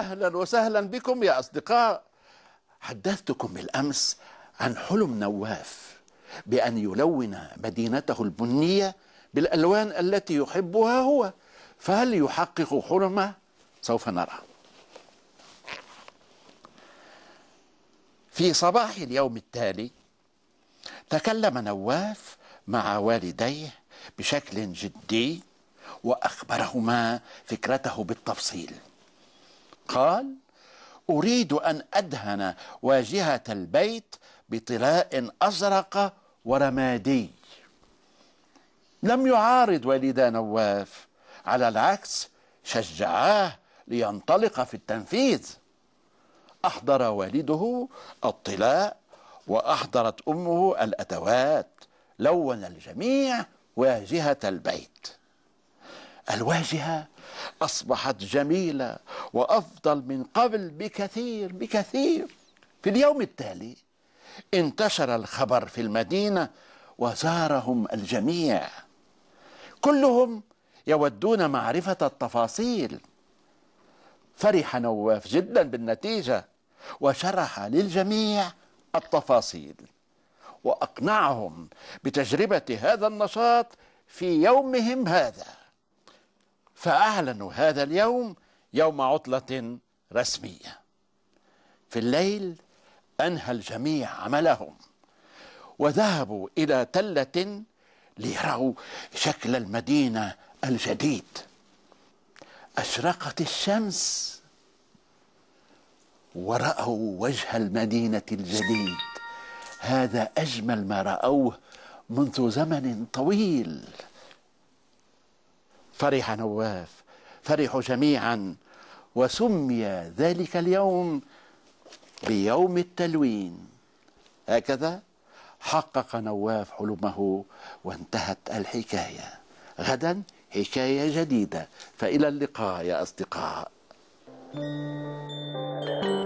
أهلا وسهلا بكم يا أصدقاء حدثتكم بالأمس عن حلم نواف بأن يلون مدينته البنية بالألوان التي يحبها هو فهل يحقق حلمه سوف نرى في صباح اليوم التالي تكلم نواف مع والديه بشكل جدي واخبرهما فكرته بالتفصيل قال أريد أن أدهن واجهة البيت بطلاء أزرق ورمادي لم يعارض والدا نواف على العكس شجعاه لينطلق في التنفيذ أحضر والده الطلاء وأحضرت أمه الأدوات لون الجميع واجهة البيت الواجهة أصبحت جميلة وأفضل من قبل بكثير بكثير في اليوم التالي انتشر الخبر في المدينة وزارهم الجميع كلهم يودون معرفة التفاصيل فرح نواف جدا بالنتيجة وشرح للجميع التفاصيل وأقنعهم بتجربة هذا النشاط في يومهم هذا فأعلنوا هذا اليوم يوم عطلة رسمية في الليل أنهى الجميع عملهم وذهبوا إلى تلة ليروا شكل المدينة الجديد أشرقت الشمس ورأوا وجه المدينة الجديد هذا أجمل ما رأوه منذ زمن طويل فرح نواف فرحوا جميعا وسمي ذلك اليوم بيوم التلوين هكذا حقق نواف حلمه وانتهت الحكايه غدا حكايه جديده فالى اللقاء يا اصدقاء thank you